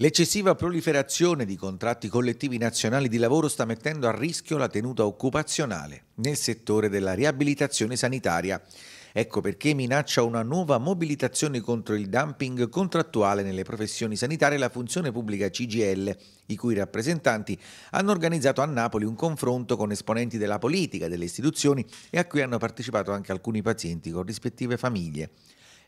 L'eccessiva proliferazione di contratti collettivi nazionali di lavoro sta mettendo a rischio la tenuta occupazionale nel settore della riabilitazione sanitaria. Ecco perché minaccia una nuova mobilitazione contro il dumping contrattuale nelle professioni sanitarie la funzione pubblica CGL, i cui rappresentanti hanno organizzato a Napoli un confronto con esponenti della politica, delle istituzioni e a cui hanno partecipato anche alcuni pazienti con rispettive famiglie.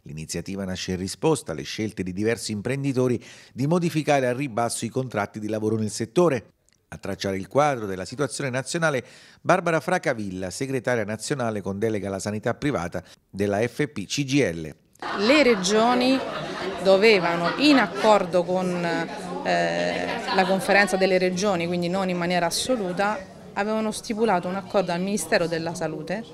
L'iniziativa nasce in risposta alle scelte di diversi imprenditori di modificare al ribasso i contratti di lavoro nel settore. A tracciare il quadro della situazione nazionale, Barbara Fracavilla, segretaria nazionale con delega alla sanità privata della FP CGL. Le regioni dovevano, in accordo con eh, la conferenza delle regioni, quindi non in maniera assoluta, avevano stipulato un accordo al Ministero della Salute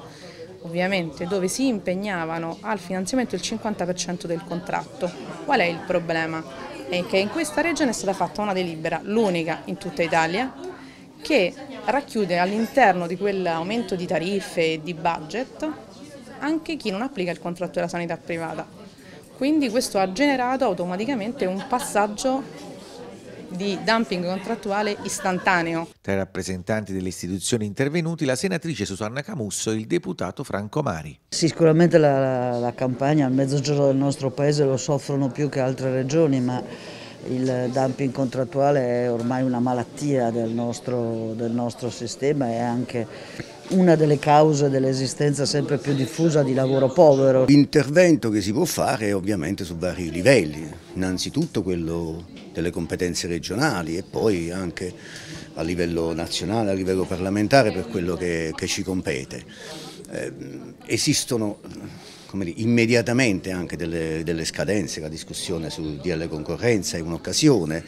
ovviamente, dove si impegnavano al finanziamento il 50% del contratto. Qual è il problema? È che in questa regione è stata fatta una delibera, l'unica in tutta Italia, che racchiude all'interno di quell'aumento di tariffe e di budget anche chi non applica il contratto della sanità privata. Quindi questo ha generato automaticamente un passaggio di dumping contrattuale istantaneo. Tra i rappresentanti delle istituzioni intervenuti la senatrice Susanna Camusso e il deputato Franco Mari. Sicuramente la, la campagna al mezzogiorno del nostro paese lo soffrono più che altre regioni, ma il dumping contrattuale è ormai una malattia del nostro, del nostro sistema e anche una delle cause dell'esistenza sempre più diffusa di lavoro povero. L'intervento che si può fare è ovviamente su vari livelli, innanzitutto quello delle competenze regionali e poi anche a livello nazionale, a livello parlamentare per quello che, che ci compete. Eh, esistono Dire, immediatamente anche delle, delle, scadenze, la discussione su DL concorrenza è un'occasione.